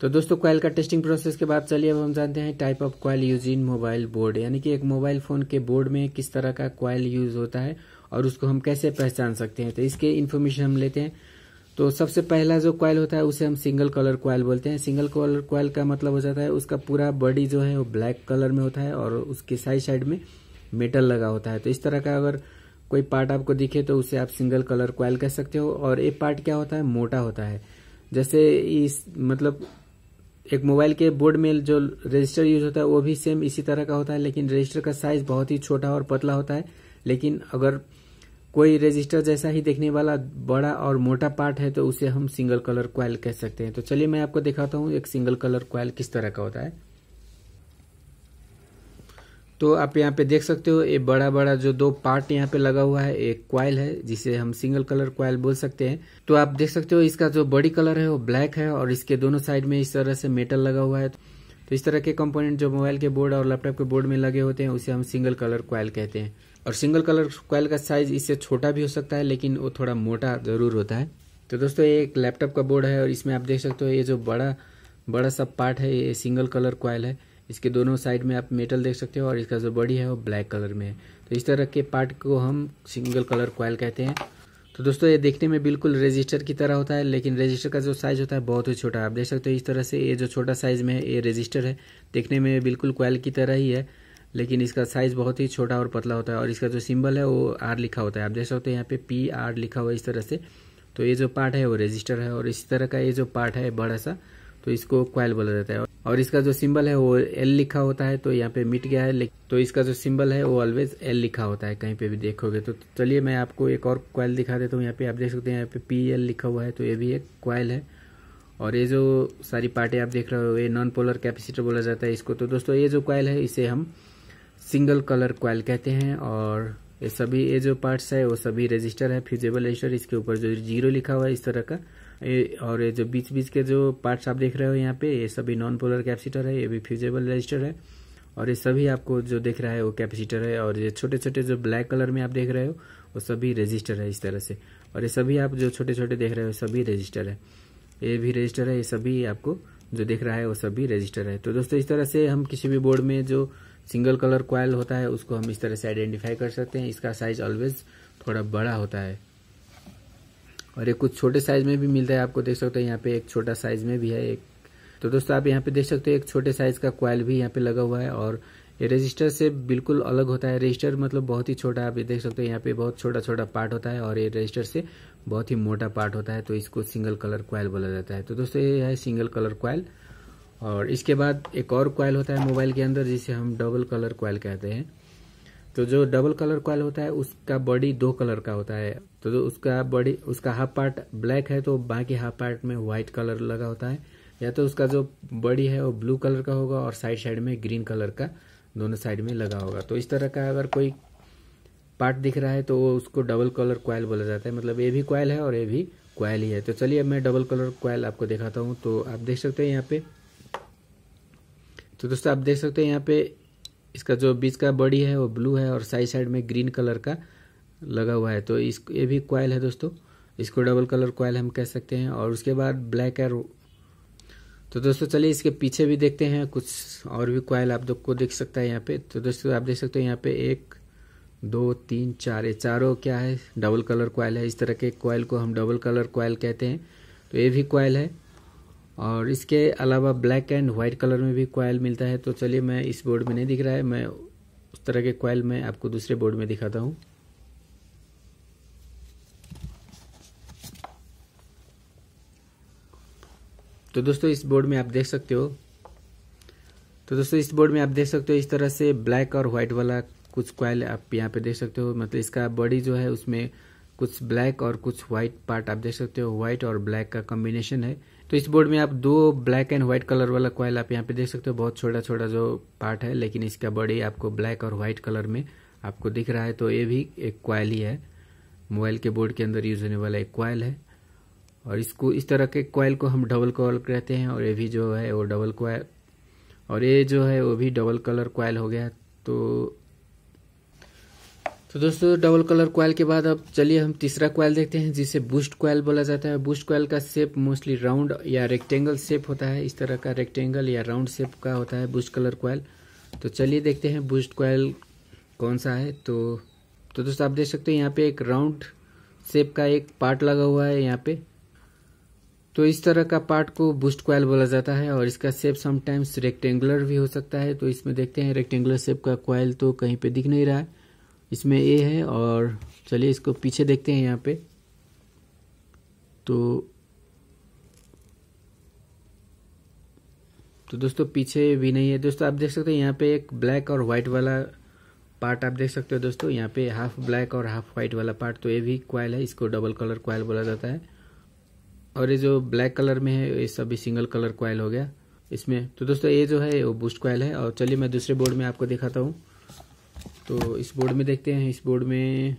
तो दोस्तों क्वाइल का टेस्टिंग प्रोसेस के बाद चलिए अब हम जानते हैं type of coil use in mobile board यानी कि एक मोबाइल फ़ोन के बोर्ड में किस तरह का क्वाइल यूज होता है और उसको हम कैसे पहचान सकते हैं तो इसके इन्फॉर्मेशन हम लेते हैं तो सबसे पहला जो क्वाइल होता है उसे हम सिंगल कलर क्वाइल बोलते हैं सिंगल कलर क्वाइल का मतलब हो जाता है उसका पूरा बॉडी जो है वो ब्लैक कलर में होता है और उसके साइड साइड में मेटल लगा होता है तो इस तरह का अगर कोई पार्ट आपको दिखे तो उसे आप सिंगल कलर क्वाइल कह सकते हो और ये पार्ट क्या होता है मोटा होता है जैसे इस मतलब एक मोबाइल के बोर्ड में जो रजिस्टर यूज होता है वो भी सेम इसी तरह का होता है लेकिन रजिस्टर का साइज बहुत ही छोटा और पतला होता है लेकिन अगर कोई रजिस्टर जैसा ही देखने वाला बड़ा और मोटा पार्ट है तो उसे हम सिंगल कलर क्वाइल कह सकते हैं तो चलिए मैं आपको दिखाता हूँ एक सिंगल कलर क्वाइल किस तरह का होता है तो आप यहाँ पे देख सकते हो ये बड़ा बड़ा जो दो पार्ट यहाँ पे लगा हुआ है एक क्वाइल है जिसे हम सिंगल कलर क्वाइल बोल सकते हैं तो आप देख सकते हो इसका जो बॉडी कलर है वो ब्लैक है और इसके दोनों साइड में इस तरह से मेटल लगा हुआ है तो इस तरह के कंपोनेंट जो मोबाइल के बोर्ड और लैपटॉप के बोर्ड में लगे होते हैं उसे हम सिंगल कलर क्वाइल कहते हैं और सिंगल कलर क्वाइल का साइज इससे छोटा भी हो सकता है लेकिन वो थोड़ा मोटा जरूर होता है तो दोस्तों ये एक लैपटॉप का बोर्ड है और इसमें आप देख सकते हो ये जो बड़ा बड़ा सा पार्ट है ये सिंगल कलर क्वाइल है इसके दोनों साइड में आप मेटल देख सकते हो और इसका जो बॉडी है वो ब्लैक कलर में है तो इस तरह के पार्ट को हम सिंगल कलर कॉयल कहते हैं तो दोस्तों ये देखने में बिल्कुल रजिस्टर की तरह होता है लेकिन रजिस्टर का जो साइज़ होता है बहुत ही छोटा आप देख सकते हो इस तरह से ये जो छोटा साइज़ में है ये रजिस्टर है देखने में बिल्कुल कॉयल की तरह ही है लेकिन इसका साइज़ बहुत ही छोटा और पतला होता है और इसका जो सिंबल है वो आर लिखा होता है आप देख सकते हो यहाँ पे पी आर लिखा हुआ है इस तरह से तो ये जो पार्ट है वो रजिस्टर है और इसी तरह का ये जो पार्ट है बड़ा सा तो इसको क्वाइल बोला जाता है और इसका जो सिंबल है वो एल लिखा होता है तो यहाँ पे मिट गया है तो इसका जो सिंबल है वो ऑलवेज एल लिखा होता है कहीं पे भी देखोगे तो चलिए मैं आपको एक और क्वाइल दिखा देता हूँ यहाँ पे आप देख सकते हैं यहाँ पे पी एल लिखा हुआ है तो ये भी एक क्वाइल है और ये जो सारी पार्टे आप देख रहे हो ये नॉन पोलर कैपेसिटर बोला जाता है इसको तो दोस्तों ये जो क्वाइल है इसे हम सिंगल कलर क्वाइल कहते हैं और ये सभी ये जो पार्ट्स है वो सभी रजिस्टर है फ्यूजेबल रजिस्टर इसके ऊपर जो जीरो लिखा हुआ है इस तरह का और ये जो बीच बीच के जो पार्ट्स आप देख रहे हो यहाँ पे ये सभी नॉन पोलर कैपेसिटर है ये भी फ्यूजेबल रजिस्टर है और ये सभी आपको जो देख रहा है वो कैपेसिटर है और ये छोटे छोटे जो ब्लैक कलर में आप देख रहे हो वो सभी रजिस्टर है इस तरह से और ये सभी आप जो छोटे छोटे देख रहे हो सभी रजिस्टर है ये भी रजिस्टर है ये सभी आपको जो देख रहा है वो सभी रजिस्टर है तो दोस्तों इस तरह से हम किसी भी बोर्ड में जो सिंगल कलर क्वाइल होता है उसको हम इस तरह से आइडेंटिफाई कर सकते हैं इसका साइज ऑलवेज थोड़ा बड़ा होता है और ये कुछ छोटे साइज में भी मिलता है आपको देख सकते हैं यहाँ पे एक छोटा साइज में भी है एक तो दोस्तों आप यहाँ पे देख सकते हैं एक छोटे साइज का क्वाइल भी यहाँ पे लगा हुआ है और ये रजिस्टर से बिल्कुल अलग होता है रजिस्टर मतलब बहुत ही छोटा आप ये देख सकते हैं यहाँ पे बहुत छोटा छोटा पार्ट होता है और ये रजिस्टर से बहुत ही मोटा पार्ट होता है तो इसको सिंगल कलर क्वाइल बोला जाता है तो दोस्तों ये है सिंगल कलर क्वाइल और इसके बाद एक और क्वाइल होता है मोबाइल के अंदर जिसे हम डबल कलर क्वाइल कहते हैं तो जो डबल कलर कॉयल होता है उसका बॉडी दो कलर का होता है तो जो उसका बॉडी उसका हाफ पार्ट ब्लैक है तो बाकी हाफ पार्ट में व्हाइट कलर लगा होता है या तो उसका जो बॉडी है वो ब्लू कलर का होगा और साइड साइड में ग्रीन कलर का दोनों साइड में लगा होगा तो इस तरह का अगर कोई पार्ट दिख रहा है तो वो उसको डबल कलर क्वाइल बोला जाता है मतलब ये भी क्वाइल है और ये भी क्वाइल ही है तो चलिए अब मैं डबल कलर क्वाइल आपको दिखाता हूँ तो आप देख सकते हैं यहाँ पे तो दोस्तों आप देख सकते हैं यहाँ पे इसका जो बीच का बॉडी है वो ब्लू है और साइड साइड में ग्रीन कलर का लगा हुआ है तो इस ये भी क्वाइल है दोस्तों इसको डबल कलर क्वाइल हम कह सकते हैं और उसके बाद ब्लैक है तो दोस्तों चलिए इसके पीछे भी देखते हैं कुछ और भी क्वाइल आप लोग को देख सकता है यहाँ पे तो दोस्तों आप देख सकते हो यहाँ पे एक दो तीन चार ये चारों क्या है डबल कलर क्वाइल है इस तरह के क्वाइल को हम डबल कलर क्वाइल कहते हैं तो ये भी क्वाइल है और इसके अलावा ब्लैक एंड वाइट कलर में भी कॉयल मिलता है तो चलिए मैं इस बोर्ड में नहीं दिख रहा है मैं उस तरह के कॉयल मैं आपको दूसरे बोर्ड में दिखाता हूँ तो दोस्तों इस बोर्ड में आप देख सकते हो तो दोस्तों इस बोर्ड में आप देख सकते हो इस तरह से ब्लैक और व्हाइट वाला कुछ क्वाइल आप यहाँ पे देख सकते हो मतलब इसका बॉडी जो है उसमें कुछ ब्लैक और कुछ व्हाइट पार्ट आप देख सकते हो व्हाइट और ब्लैक का कॉम्बिनेशन है तो इस बोर्ड में आप दो ब्लैक एंड व्हाइट कलर वाला कॉयल आप यहाँ पे देख सकते हो बहुत छोटा छोटा जो पार्ट है लेकिन इसका बॉडी आपको ब्लैक और व्हाइट कलर में आपको दिख रहा है तो ये भी एक क्वाइल ही है मोबाइल के बोर्ड के अंदर यूज होने वाला एक क्वाइल है और इसको इस तरह के कॉयल को हम डबल कॉयल कहते हैं और ये भी जो है वो डबल क्वाइल और ये जो है वो भी डबल कलर क्वाइल हो गया तो तो दोस्तों डबल कलर क्वाइल के बाद अब चलिए हम तीसरा क्वाइल देखते हैं जिसे बूस्ट क्वाइल बोला जाता है बूस्ट क्वाइल का शेप मोस्टली राउंड या रेक्टेंगल शेप होता है इस तरह का रेक्टेंगल या राउंड शेप का होता है बूस्ट कलर क्वाइल तो चलिए देखते हैं बूस्ट क्वाइल कौन सा है तो तो दोस्तों आप देख सकते हैं यहाँ पे एक राउंड शेप का एक पार्ट लगा हुआ है यहाँ पे तो इस तरह का पार्ट को बूस्ट क्वाइल बोला जाता है और इसका शेप समटाइम्स रेक्टेंगुलर भी हो सकता है तो इसमें देखते हैं रेक्टेंगुलर शेप का क्वाइल तो कहीं पे दिख नहीं रहा है इसमें ए है और चलिए इसको पीछे देखते हैं यहाँ पे तो तो दोस्तों पीछे भी नहीं है दोस्तों आप देख सकते हैं यहाँ पे एक ब्लैक और वाइट वाला पार्ट आप देख सकते हो दोस्तों यहाँ पे हाफ ब्लैक और हाफ वाइट वाला पार्ट तो ये भी क्वाइल है इसको डबल कलर क्वाइल बोला जाता है और ये जो ब्लैक कलर में है ये सभी सिंगल कलर क्वाइल हो गया इसमें तो दोस्तों ये जो है वो बूस्ट क्वाइल है और चलिए मैं दूसरे बोर्ड में आपको दिखाता हूँ तो इस बोर्ड में देखते हैं इस बोर्ड में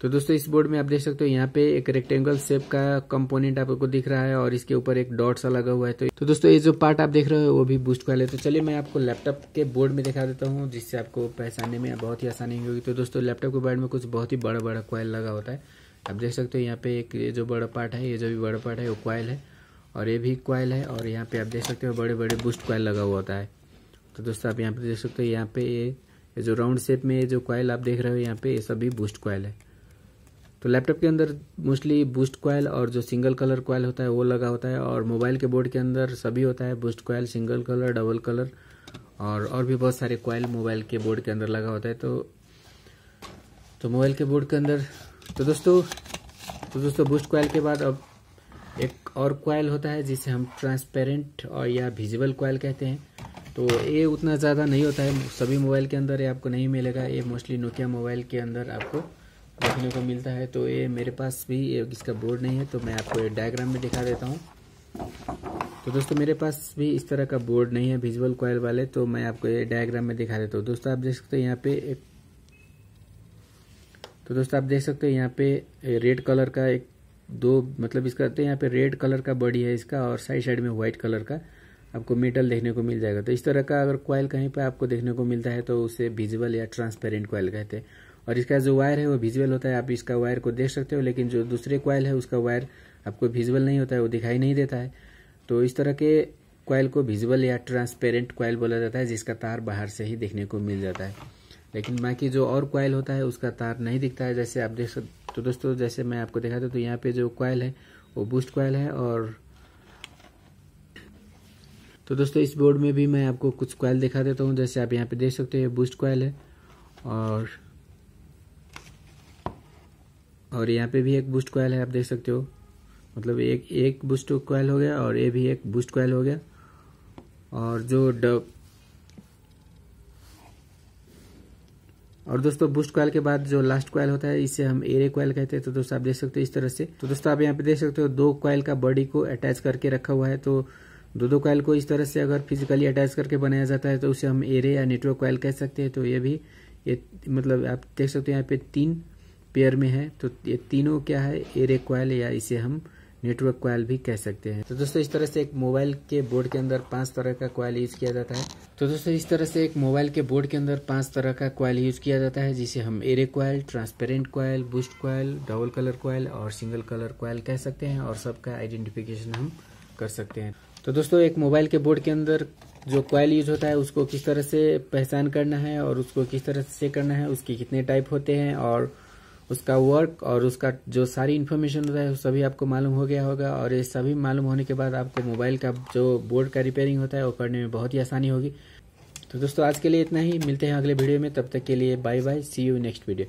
तो दोस्तों इस बोर्ड में आप देख सकते हो यहाँ पे एक रेक्टेंगल शेप का कंपोनेंट आपको दिख रहा है और इसके ऊपर एक डॉट सा लगा हुआ है तो, तो दोस्तों ये जो पार्ट आप देख रहे हो वो भी बूस्ट का है तो चलिए मैं आपको लैपटॉप के बोर्ड में दिखा देता हूँ जिससे आपको पहचानने में बहुत ही आसानी होगी तो दोस्तों लैपटॉप के बोर्ड में कुछ बहुत ही बड़ा बड़ा क्वाइल लगा होता है आप देख सकते हो यहाँ पे एक ये जो बड़ा पार्ट है ये जो भी बड़ा पार्ट है वो क्वाइल है और ये भी क्वाइल है और यहाँ पे आप देख सकते हो बड़े बड़े बूस्ट क्वाइल लगा हुआ होता है तो दोस्तों आप यहाँ पे देख सकते हो यहाँ पे ये जो राउंड शेप में जो कॉयल आप देख रहे हो यहाँ पे ये सभी बूस्ट कॉयल है तो लैपटॉप के अंदर मोस्टली बूस्ट कॉयल और जो सिंगल कलर कॉयल होता है वो लगा होता है और मोबाइल के बोर्ड के अंदर सभी होता है boost coil single colour double colour और और भी बहुत सारे कॉयल मोबाइल के बोर्ड के अंदर लगा होता है तो तो मोबाइल के बोर्ड के अंदर तो दोस्तों तो दोस्तों बूस्ट कॉयल के बाद अब एक और कॉयल होता है जिसे हम ट्रांसपेरेंट और या विजिबल कॉयल कहते हैं तो ये उतना ज़्यादा नहीं होता है सभी मोबाइल के अंदर ये आपको नहीं मिलेगा ये मोस्टली नोकिया मोबाइल के अंदर आपको देखने को मिलता है तो ये मेरे पास भी इसका बोर्ड नहीं है तो मैं आपको डायग्राम में दिखा देता हूँ तो दोस्तों मेरे पास भी इस तरह का बोर्ड नहीं है विजुअल कॉयल वाले तो मैं आपको ये डायग्राम में दिखा देता हूँ दोस्तों आप देख सकते हैं यहाँ पे एक तो दोस्तों आप देख सकते हैं यहाँ पे रेड कलर का एक दो मतलब इसका तो यहाँ पे रेड कलर का बॉडी है इसका और साइड साइड में व्हाइट कलर का आपको मेटल देखने को मिल जाएगा तो इस तरह का अगर कॉयल कहीं पर आपको देखने को मिलता है तो उसे विजुअल या ट्रांसपेरेंट कॉयल कहते हैं और इसका जो वायर है वो विजुअल होता है आप इसका वायर को देख सकते हो लेकिन जो दूसरे कॉयल है उसका वायर आपको विजुअल नहीं होता है वो दिखाई नहीं देता है तो इस तरह के कॉयल को विजुअल या ट्रांसपेरेंट कॉयल बोला जाता है जिसका तार बाहर से ही देखने को मिल जाता है लेकिन बाकी जो और कॉयल होता है उसका तार नहीं दिखता है जैसे आप देख सकते तो दोस्तों जैसे मैं आपको दिखाता तो यहाँ पे जो कॉयल है वो बूस्ट कॉयल है और तो दोस्तों इस बोर्ड में भी मैं आपको कुछ क्वाइल दिखा देता हूँ जैसे आप यहाँ पे देख सकते हैं बूस्ट कोयल है और और यहाँ पे भी एक बूस्ट कोयल है आप देख सकते हो मतलब एक एक बूस्ट कोयल हो गया और ये भी एक बूस्ट कोयल हो गया और जो डब और दोस्तों बूस्ट कॉयल के बाद जो लास्ट कॉयल होता है इसे हम एरे कॉयल कहते हैं तो दोस्तों आप देख सकते हो इस तरह से तो दोस्तों आप यहाँ पे देख सकते हो दो कॉयल का बॉडी को अटैच करके रखा हुआ है तो दो दो कॉयल को इस तरह से अगर फिजिकली अटैच करके बनाया जाता है तो उसे हम एरे या नेटवर्क कॉयल कह सकते हैं तो ये भी ये मतलब आप देख सकते हैं यहाँ पे तीन पेयर में है तो ये तीनों क्या है एरे कॉयल या इसे हम नेटवर्क कॉयल भी कह सकते हैं तो दोस्तों इस तरह से एक मोबाइल के बोर्ड के अंदर पांच तरह का कॉयल यूज किया जाता है तो दोस्तों इस तरह से एक मोबाइल के बोर्ड के अंदर पांच तरह का कॉयल यूज किया जाता है जिसे हम air coil transparent coil boost coil double colour coil और सिंगल कलर कॉयल कह सकते हैं और सबका आइडेंटिफिकेशन हम कर सकते हैं तो दोस्तों एक मोबाइल के बोर्ड के अंदर जो कॉयल यूज होता है उसको किस तरह से पहचान करना है और उसको किस तरह से करना है उसके कितने टाइप होते हैं और उसका वर्क और उसका जो सारी इन्फॉर्मेशन होता है सभी आपको मालूम हो गया होगा और ये सभी मालूम होने के बाद आपको मोबाइल का जो बोर्ड का रिपेयरिंग होता है वो करने में बहुत ही आसानी होगी तो दोस्तों आज के लिए इतना ही मिलते हैं अगले वीडियो में तब तक के लिए bye bye see you next video